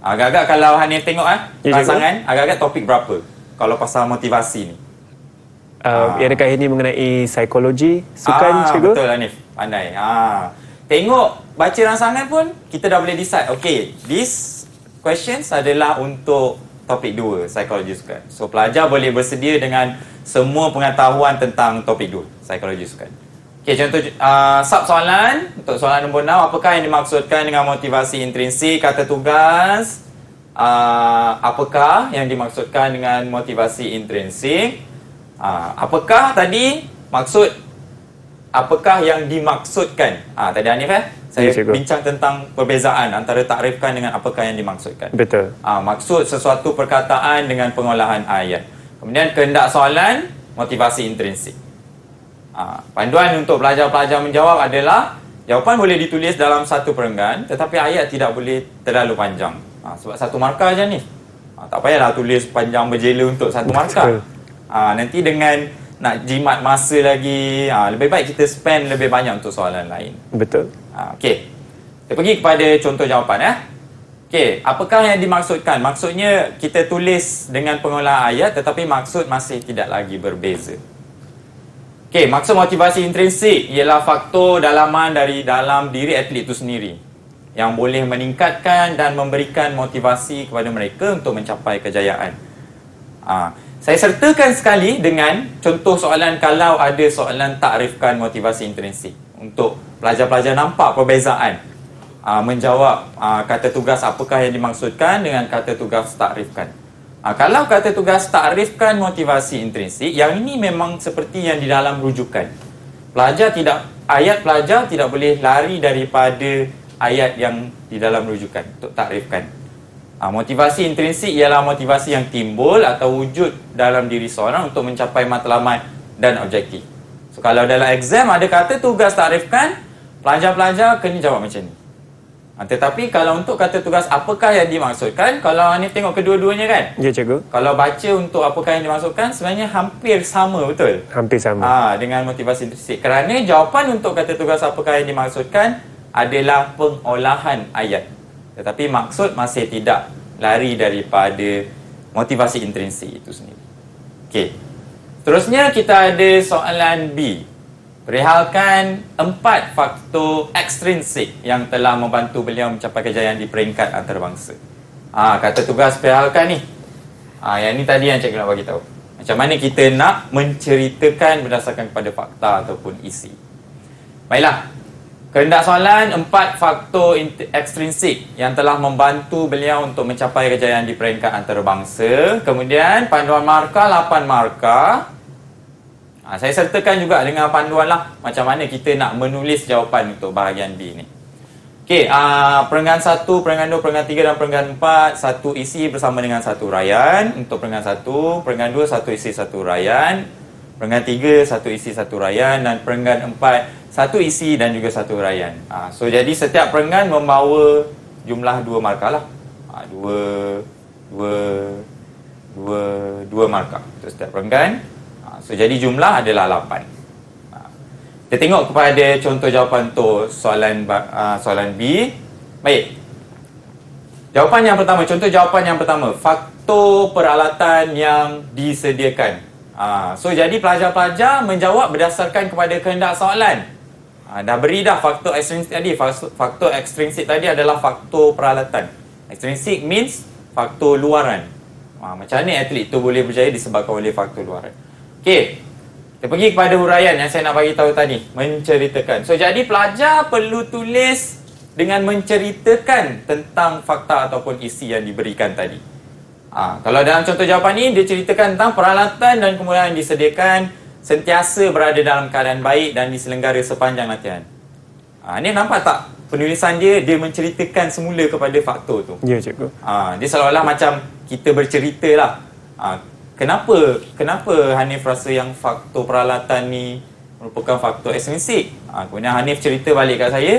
Agak-agak kalau Hanif tengok ah ya, pasangan, agak-agak topik berapa kalau pasal motivasi ni? Um, ah. Adakah ini mengenai psikologi sukan, ah, cikgu? Betul Hanif, pandai. Ah. Tengok, baca rangsangan pun kita dah boleh decide. Okay, this questions adalah untuk topik 2, psikologi sukan. So, pelajar boleh bersedia dengan semua pengetahuan tentang topik 2, psikologi sukan. Okey, contoh uh, sub soalan untuk soalan nombor 6, apakah yang dimaksudkan dengan motivasi intrinsik kata tugas? Uh, apakah yang dimaksudkan dengan motivasi intrinsik? Uh, apakah tadi maksud apakah yang dimaksudkan? Ah uh, tadi Anif eh saya yes, ya, bincang tentang perbezaan antara takrifkan dengan apakah yang dimaksudkan. Betul. Uh, maksud sesuatu perkataan dengan pengolahan ayat. Kemudian kehendak soalan motivasi intrinsik. Ha, panduan untuk pelajar-pelajar menjawab adalah jawapan boleh ditulis dalam satu perenggan tetapi ayat tidak boleh terlalu panjang. Ha, sebab satu markah je ni. Ha, tak payahlah tulis panjang berjela untuk satu markah. Ha, nanti dengan nak jimat masa lagi, ha, lebih baik kita spend lebih banyak untuk soalan lain. Betul. Ha, Okey. Kita pergi kepada contoh jawapan ya. Okey, apakah yang dimaksudkan? Maksudnya kita tulis dengan pengolahan ayat tetapi maksud masih tidak lagi berbeza. Okay, maksud motivasi intrinsik ialah faktor dalaman dari dalam diri atlet itu sendiri yang boleh meningkatkan dan memberikan motivasi kepada mereka untuk mencapai kejayaan. Ha. Saya sertakan sekali dengan contoh soalan kalau ada soalan takrifkan motivasi intrinsik untuk pelajar-pelajar nampak perbezaan ha, menjawab ha, kata tugas apakah yang dimaksudkan dengan kata tugas takrifkan. Ha, kalau kata tugas takrifkan motivasi intrinsik, yang ini memang seperti yang di dalam rujukan. Pelajar tidak ayat pelajar tidak boleh lari daripada ayat yang di dalam rujukan untuk takrifkan. Ha, motivasi intrinsik ialah motivasi yang timbul atau wujud dalam diri seorang untuk mencapai matlamat dan objektif. So, kalau dalam exam ada kata tugas takrifkan, pelajar-pelajar kena jawab macam ni. Ah, tetapi kalau untuk kata tugas apakah yang dimaksudkan Kalau ni tengok kedua-duanya kan Ya cikgu Kalau baca untuk apakah yang dimaksudkan Sebenarnya hampir sama betul Hampir sama ha, Dengan motivasi intrinsik Kerana jawapan untuk kata tugas apakah yang dimaksudkan Adalah pengolahan ayat Tetapi maksud masih tidak Lari daripada motivasi intrinsik itu sendiri Okey Terusnya kita ada soalan B Perihalkan empat faktor ekstrinsik yang telah membantu beliau mencapai kejayaan di peringkat antarabangsa. Ha, kata tugas perihalkan ni. Ha, yang ni tadi yang cikgu nak bagi tahu. Macam mana kita nak menceritakan berdasarkan kepada fakta ataupun isi. Baiklah. Kerendak soalan, empat faktor ekstrinsik yang telah membantu beliau untuk mencapai kejayaan di peringkat antarabangsa. Kemudian, panduan markah, lapan markah. Ha, saya sertakan juga dengan panduan lah macam mana kita nak menulis jawapan untuk bahagian B ni. Okey, uh, ah, perenggan 1, perenggan 2, perenggan 3 dan perenggan 4 satu isi bersama dengan satu rayan untuk perenggan 1, perenggan 2 satu isi satu rayan, perenggan 3 satu isi satu rayan dan perenggan 4 satu isi dan juga satu rayan. Ha, ah, so jadi setiap perenggan membawa jumlah dua markah lah. Ha, dua dua dua dua markah untuk setiap perenggan. So jadi jumlah adalah 8. Ha. Kita tengok kepada contoh jawapan tu soalan ha, soalan B. Baik. Jawapan yang pertama, contoh jawapan yang pertama, faktor peralatan yang disediakan. Ha. So jadi pelajar-pelajar menjawab berdasarkan kepada kehendak soalan. Dah beri dah faktor ekstrinsik tadi. Faktor ekstrinsik tadi adalah faktor peralatan. Ekstrinsik means faktor luaran. Macam ni atlet itu boleh berjaya disebabkan oleh faktor luaran. Okey. Kita pergi kepada huraian yang saya nak bagi tahu tadi, menceritakan. So jadi pelajar perlu tulis dengan menceritakan tentang fakta ataupun isi yang diberikan tadi. Ha, kalau dalam contoh jawapan ni dia ceritakan tentang peralatan dan kemudahan disediakan sentiasa berada dalam keadaan baik dan diselenggara sepanjang latihan. Ha, ni nampak tak penulisan dia dia menceritakan semula kepada faktor tu. Ya cikgu. Ha, dia seolah-olah macam kita bercerita lah. Ha, kenapa kenapa Hanif rasa yang faktor peralatan ni merupakan faktor esensik ha, ah, kemudian Hanif cerita balik kat saya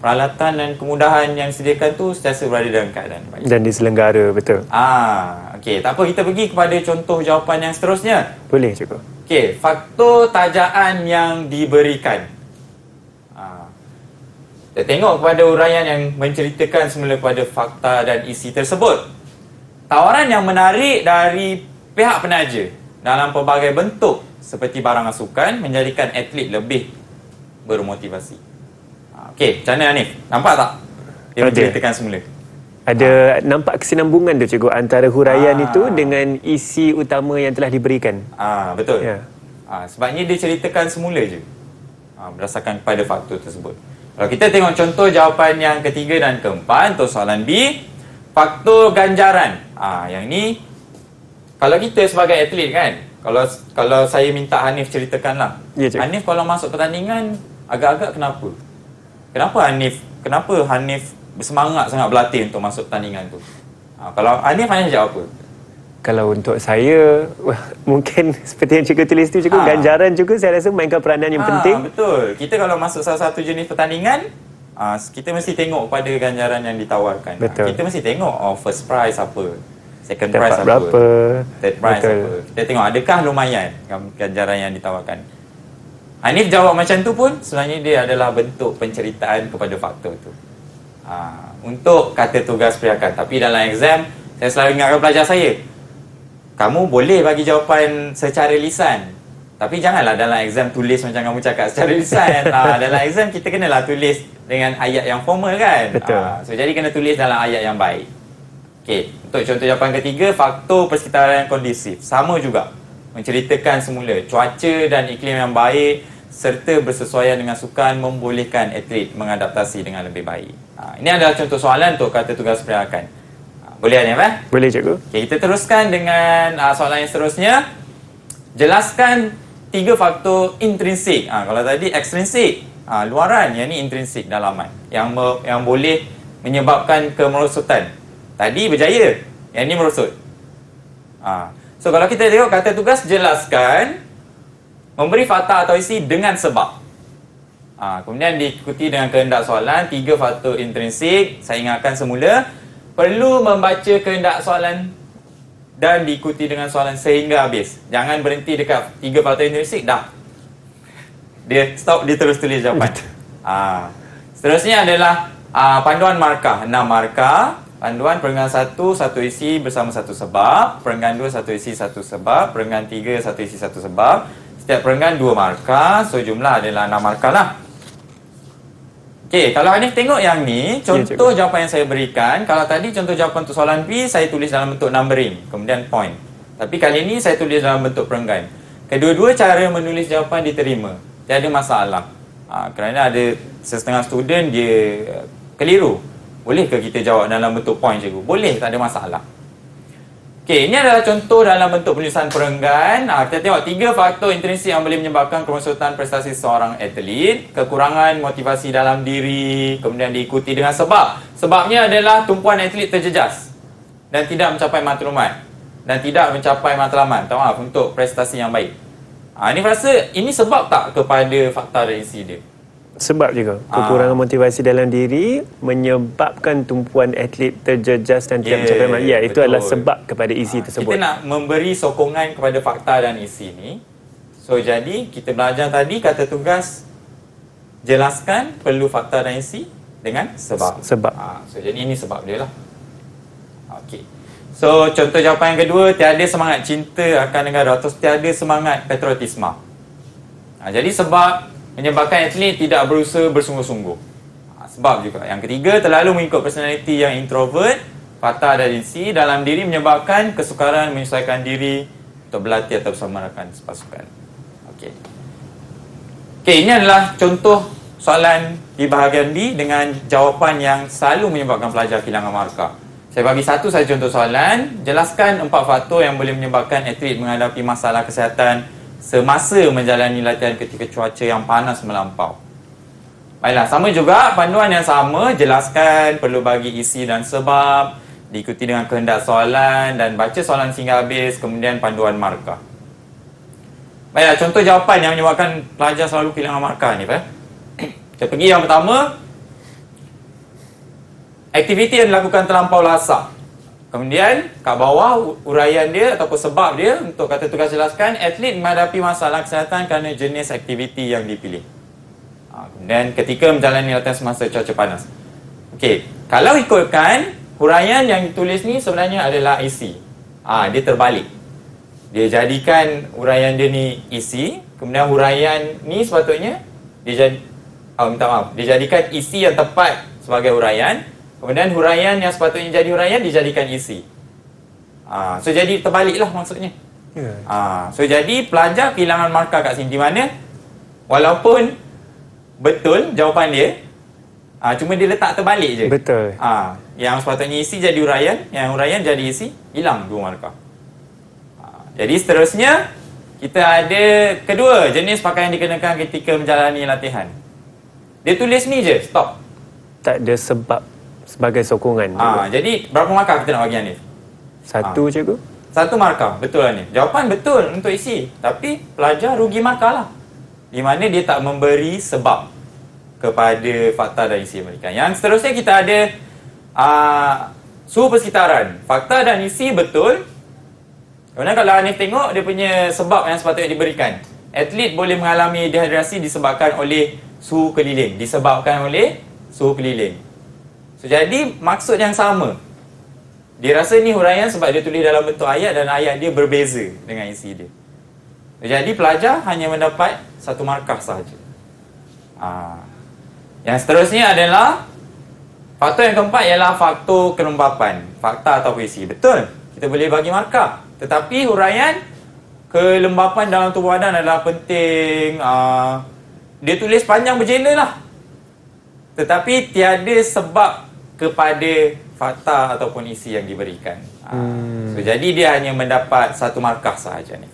peralatan dan kemudahan yang disediakan tu sentiasa berada dalam keadaan baik. Dan diselenggara, betul. Ah, okey. Tak apa, kita pergi kepada contoh jawapan yang seterusnya. Boleh, cikgu. Okey, faktor tajaan yang diberikan. Ah, kita tengok kepada uraian yang menceritakan semula kepada fakta dan isi tersebut. Tawaran yang menarik dari pihak penaja dalam pelbagai bentuk seperti barang asukan menjadikan atlet lebih bermotivasi. Ha, okey, macam mana Hanif? Nampak tak? Dia Ada. menceritakan semula. Ada ha. nampak kesinambungan tu cikgu antara huraian ha. itu ah. dengan isi utama yang telah diberikan. ha, betul. Ya. Ha, sebabnya dia ceritakan semula je. Ha, berdasarkan pada faktor tersebut. Kalau kita tengok contoh jawapan yang ketiga dan keempat untuk soalan B, faktor ganjaran. ha, yang ni kalau kita sebagai atlet kan kalau kalau saya minta Hanif ceritakanlah yeah, Hanif kalau masuk pertandingan agak-agak kenapa kenapa Hanif kenapa Hanif bersemangat sangat berlatih untuk masuk pertandingan tu ha, kalau Hanif Hanif jawab apa kalau untuk saya mungkin seperti yang cikgu tulis tu cikgu ha. ganjaran juga saya rasa mainkan peranan yang ha, penting betul kita kalau masuk salah satu jenis pertandingan Uh, kita mesti tengok pada ganjaran yang ditawarkan. Betul. Kita mesti tengok oh, first prize apa second price prize berapa? third price Betul. apa kita tengok adakah lumayan ganjaran yang ditawarkan Hanif jawab macam tu pun sebenarnya dia adalah bentuk penceritaan kepada faktor tu ha, untuk kata tugas periakan tapi dalam exam saya selalu ingatkan pelajar saya kamu boleh bagi jawapan secara lisan tapi janganlah dalam exam tulis macam kamu cakap secara lisan ha, dalam exam kita kenalah tulis dengan ayat yang formal kan Betul. Ha, so jadi kena tulis dalam ayat yang baik Okay, untuk contoh jawapan ketiga, faktor persekitaran kondisif. Sama juga. Menceritakan semula, cuaca dan iklim yang baik serta bersesuaian dengan sukan membolehkan atlet mengadaptasi dengan lebih baik. Ha, ini adalah contoh soalan untuk kata tugas perniagaan. Ha, boleh ya pak? Eh? Boleh cikgu. Okay, kita teruskan dengan ha, soalan yang seterusnya. Jelaskan tiga faktor intrinsik. Ha, kalau tadi ekstrinsik, ha, luaran. Yang ini intrinsik, dalaman. Yang, me- yang boleh menyebabkan kemerosotan Tadi berjaya. Yang ini merosot. Ha. So kalau kita tengok kata tugas jelaskan memberi fakta atau isi dengan sebab. Ha. kemudian diikuti dengan kehendak soalan tiga fakta intrinsik saya ingatkan semula perlu membaca kehendak soalan dan diikuti dengan soalan sehingga habis. Jangan berhenti dekat tiga fakta intrinsik dah. Dia stop dia terus tulis jawapan. Ha. Seterusnya adalah Uh, panduan markah 6 markah Panduan perenggan satu, satu isi bersama satu sebab. Perenggan dua, satu isi satu sebab. Perenggan tiga, satu isi satu sebab. Setiap perenggan dua markah. So, jumlah adalah enam markah lah. Okey, kalau Hanif tengok yang ni, ya, contoh ya, jawapan yang saya berikan. Kalau tadi contoh jawapan untuk soalan B, saya tulis dalam bentuk numbering. Kemudian point. Tapi kali ni saya tulis dalam bentuk perenggan. Kedua-dua cara menulis jawapan diterima. Tiada masalah. Ha, kerana ada sesetengah student, dia eh, keliru. Boleh ke kita jawab dalam bentuk point cikgu? Boleh, tak ada masalah. Okey, ini adalah contoh dalam bentuk penulisan perenggan. Ha, kita tengok tiga faktor intrinsik yang boleh menyebabkan kemasutan prestasi seorang atlet. Kekurangan motivasi dalam diri, kemudian diikuti dengan sebab. Sebabnya adalah tumpuan atlet terjejas dan tidak mencapai matlamat. Dan tidak mencapai matlamat, tahu maaf, untuk prestasi yang baik. Ha, ini rasa, ini sebab tak kepada fakta dan insiden? sebab juga ah. kekurangan uh. motivasi dalam diri menyebabkan tumpuan atlet terjejas dan tidak mencapai yeah, yeah, itu adalah sebab kepada isi uh, tersebut kita nak memberi sokongan kepada fakta dan isi ni so jadi kita belajar tadi kata tugas jelaskan perlu fakta dan isi dengan sebab sebab uh, so jadi ini sebab dia lah okey so contoh jawapan yang kedua tiada semangat cinta akan negara atau tiada semangat patriotisme uh, jadi sebab menyebabkan atlet tidak berusaha bersungguh-sungguh. Ha, sebab juga. Yang ketiga, terlalu mengikut personaliti yang introvert, patah dari si dalam diri menyebabkan kesukaran menyesuaikan diri untuk berlatih atau bersama rakan pasukan. Okey. Okey, ini adalah contoh soalan di bahagian B dengan jawapan yang selalu menyebabkan pelajar kehilangan markah. Saya bagi satu saja contoh soalan. Jelaskan empat faktor yang boleh menyebabkan atlet menghadapi masalah kesihatan semasa menjalani latihan ketika cuaca yang panas melampau. Baiklah, sama juga panduan yang sama, jelaskan perlu bagi isi dan sebab, diikuti dengan kehendak soalan dan baca soalan sehingga habis, kemudian panduan markah. Baiklah, contoh jawapan yang menyebabkan pelajar selalu kehilangan markah ni. Eh? Kita pergi yang pertama, aktiviti yang dilakukan terlampau lasak. Kemudian kat bawah uraian dia ataupun sebab dia untuk kata tugas jelaskan atlet menghadapi masalah kesihatan kerana jenis aktiviti yang dipilih. Ha, Dan ketika menjalani latihan semasa cuaca panas. Okey, kalau ikutkan huraian yang ditulis ni sebenarnya adalah IC. E ah ha, dia terbalik. Dia jadikan uraian dia ni IC, e kemudian huraian ni sepatutnya dia jadi oh, minta maaf, dia jadikan IC e yang tepat sebagai uraian, Kemudian huraian yang sepatutnya jadi huraian dijadikan isi. Ha, so jadi terbaliklah maksudnya. Ha, so jadi pelajar kehilangan markah kat sini. Di mana? Walaupun betul jawapan dia. Ha, cuma dia letak terbalik je. Betul. Ha, yang sepatutnya isi jadi huraian. Yang huraian jadi isi. Hilang dua markah. Ha, jadi seterusnya. Kita ada kedua jenis pakaian dikenakan ketika menjalani latihan. Dia tulis ni je. Stop. Tak ada sebab sebagai sokongan. Ah, jadi berapa markah kita nak bagi Hanif? Satu ha. Ah. cikgu. Satu markah, betul ni. Jawapan betul untuk isi. Tapi pelajar rugi markah lah. Di mana dia tak memberi sebab kepada fakta dan isi yang berikan. Yang seterusnya kita ada uh, suhu persekitaran. Fakta dan isi betul. Kemudian kalau Hanif tengok dia punya sebab yang sepatutnya diberikan. Atlet boleh mengalami dehidrasi disebabkan oleh suhu keliling. Disebabkan oleh suhu keliling. So, jadi maksud yang sama. Dia rasa ni huraian sebab dia tulis dalam bentuk ayat dan ayat dia berbeza dengan isi dia. Jadi pelajar hanya mendapat satu markah sahaja. Ha. Yang seterusnya adalah faktor yang keempat ialah faktor kelembapan. Fakta atau puisi. Betul. Kita boleh bagi markah. Tetapi huraian kelembapan dalam tubuh badan adalah penting. Ha. Dia tulis panjang berjena lah. Tetapi tiada sebab kepada fakta ataupun isi yang diberikan. Ah, hmm. So, jadi dia hanya mendapat satu markah sahaja ni.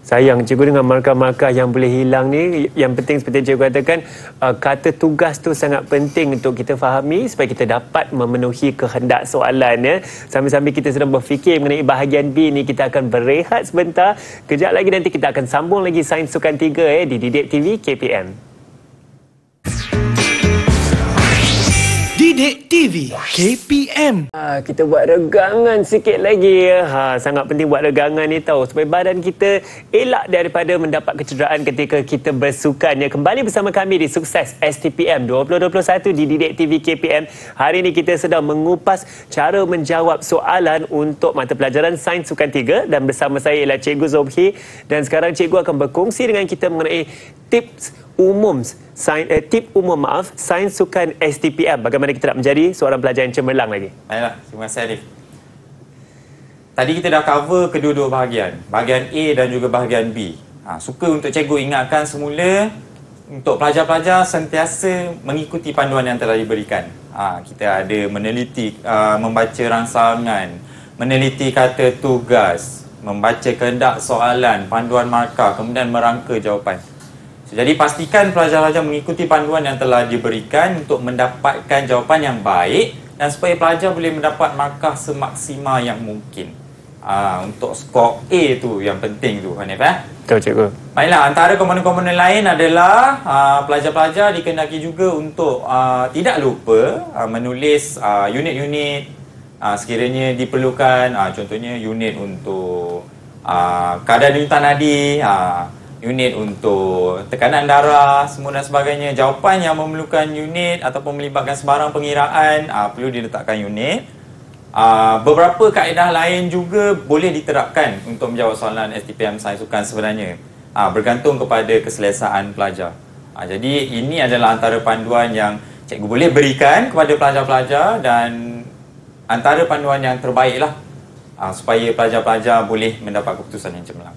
Sayang cikgu dengan markah-markah yang boleh hilang ni yang penting seperti cikgu katakan uh, kata tugas tu sangat penting untuk kita fahami supaya kita dapat memenuhi kehendak soalan ya. Sambil-sambil kita sedang berfikir mengenai bahagian B ni kita akan berehat sebentar. Kejap lagi nanti kita akan sambung lagi Sains Sukan 3 eh ya, di Didik TV KPM. Sidik TV KPM ha, ah, Kita buat regangan sikit lagi ha, Sangat penting buat regangan ni tau Supaya badan kita elak daripada mendapat kecederaan ketika kita bersukan ya, Kembali bersama kami di Sukses STPM 2021 di Didik TV KPM Hari ini kita sedang mengupas cara menjawab soalan untuk mata pelajaran Sains Sukan 3 Dan bersama saya ialah Cikgu Zobhi Dan sekarang Cikgu akan berkongsi dengan kita mengenai tips umum sain, eh, tip umum maaf sains sukan STPM bagaimana kita nak menjadi seorang pelajar yang cemerlang lagi baiklah terima kasih Arif tadi kita dah cover kedua-dua bahagian bahagian A dan juga bahagian B ha, suka untuk cikgu ingatkan semula untuk pelajar-pelajar sentiasa mengikuti panduan yang telah diberikan ha, kita ada meneliti uh, membaca rangsangan meneliti kata tugas membaca kehendak soalan panduan markah kemudian merangka jawapan jadi pastikan pelajar-pelajar mengikuti panduan yang telah diberikan untuk mendapatkan jawapan yang baik dan supaya pelajar boleh mendapat markah semaksima yang mungkin. Uh, untuk skor A tu yang penting tu Hanif eh. Betul cikgu. Baiklah antara komponen-komponen lain adalah uh, pelajar-pelajar dikenaki juga untuk uh, tidak lupa uh, menulis unit-unit uh, sekiranya diperlukan uh, contohnya unit untuk uh, kadar denyut nadi uh, unit untuk tekanan darah semua dan sebagainya jawapan yang memerlukan unit ataupun melibatkan sebarang pengiraan uh, perlu diletakkan unit Uh, beberapa kaedah lain juga boleh diterapkan untuk menjawab soalan STPM saya sukan sebenarnya uh, bergantung kepada keselesaan pelajar uh, jadi ini adalah antara panduan yang cikgu boleh berikan kepada pelajar-pelajar dan antara panduan yang terbaiklah uh, supaya pelajar-pelajar boleh mendapat keputusan yang cemerlang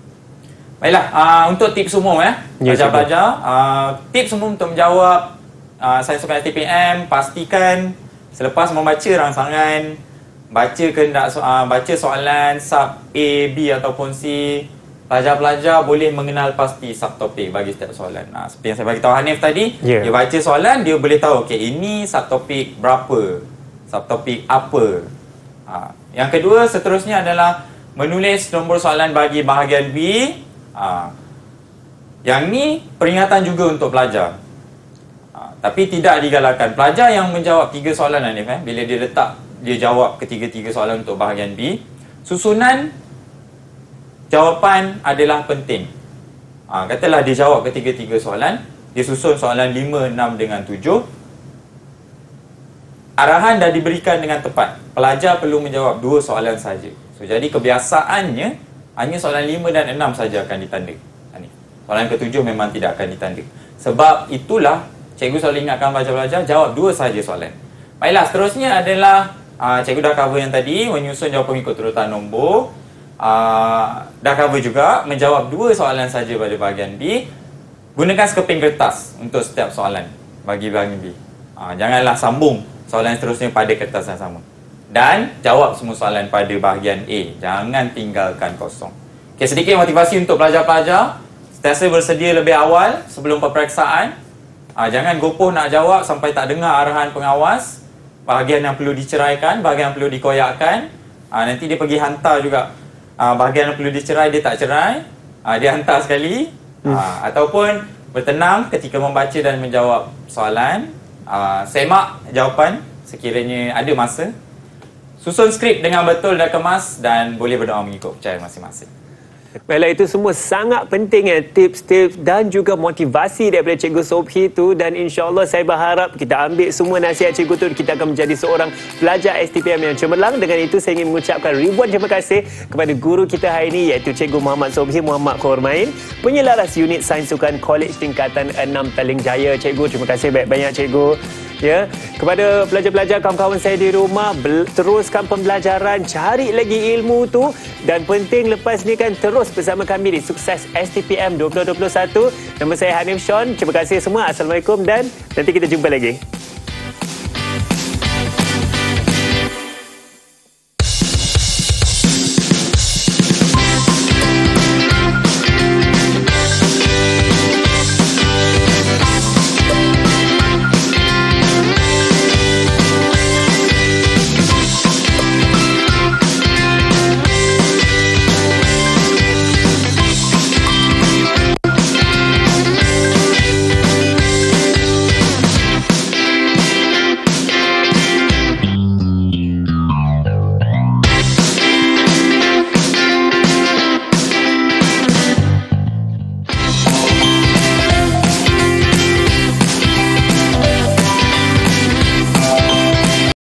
Baiklah, uh, untuk tips umum eh. ya. pelajar pelajar Yeah, uh, tips umum untuk menjawab uh, saya suka TPM, pastikan selepas membaca rangsangan, baca ke nak so- uh, baca soalan sub A, B ataupun C. Pelajar-pelajar boleh mengenal pasti sub topik bagi setiap soalan. Uh, seperti yang saya bagi tahu Hanif tadi, yeah. dia baca soalan, dia boleh tahu okey ini sub topik berapa, sub topik apa. Uh, yang kedua seterusnya adalah menulis nombor soalan bagi bahagian B Ha. Yang ni peringatan juga untuk pelajar. Ha. Tapi tidak digalakkan. Pelajar yang menjawab tiga soalan Anif, eh. bila dia letak, dia jawab ketiga-tiga soalan untuk bahagian B. Susunan jawapan adalah penting. Ha. Katalah dia jawab ketiga-tiga soalan, dia susun soalan 5, 6 dengan 7. Arahan dah diberikan dengan tepat. Pelajar perlu menjawab dua soalan sahaja. So, jadi kebiasaannya hanya soalan lima dan enam saja akan ditanda. Ha, Ini. Soalan ketujuh memang tidak akan ditanda. Sebab itulah cikgu selalu ingatkan belajar-belajar jawab dua saja soalan. Baiklah, seterusnya adalah uh, cikgu dah cover yang tadi menyusun jawapan ikut urutan nombor. Uh, dah cover juga menjawab dua soalan saja pada bahagian B. Gunakan sekeping kertas untuk setiap soalan bagi bahagian B. Uh, janganlah sambung soalan seterusnya pada kertas yang sama dan jawab semua soalan pada bahagian A. Jangan tinggalkan kosong. Okay, sedikit motivasi untuk pelajar-pelajar. Setiasa bersedia lebih awal sebelum peperiksaan. Ha, jangan gopoh nak jawab sampai tak dengar arahan pengawas. Bahagian yang perlu diceraikan, bahagian yang perlu dikoyakkan. Ha, nanti dia pergi hantar juga. Ha, bahagian yang perlu dicerai, dia tak cerai. Ha, dia hantar sekali. Ha, ataupun bertenang ketika membaca dan menjawab soalan. Ha, semak jawapan sekiranya ada masa susun skrip dengan betul dan kemas dan boleh berdoa mengikut percayaan masing-masing. Baiklah itu semua sangat penting ya eh, tips-tips dan juga motivasi daripada Cikgu Sobhi itu dan insyaAllah saya berharap kita ambil semua nasihat Cikgu tu kita akan menjadi seorang pelajar STPM yang cemerlang dengan itu saya ingin mengucapkan ribuan terima kasih kepada guru kita hari ini iaitu Cikgu Muhammad Sobhi Muhammad Kormain penyelaras unit Sains Sukan Kolej Tingkatan 6 Teling Jaya Cikgu terima kasih banyak-banyak Cikgu ya. Kepada pelajar-pelajar kawan-kawan saya di rumah, teruskan pembelajaran, cari lagi ilmu tu dan penting lepas ni kan terus bersama kami di Sukses STPM 2021. Nama saya Hanif Sean. Terima kasih semua. Assalamualaikum dan nanti kita jumpa lagi.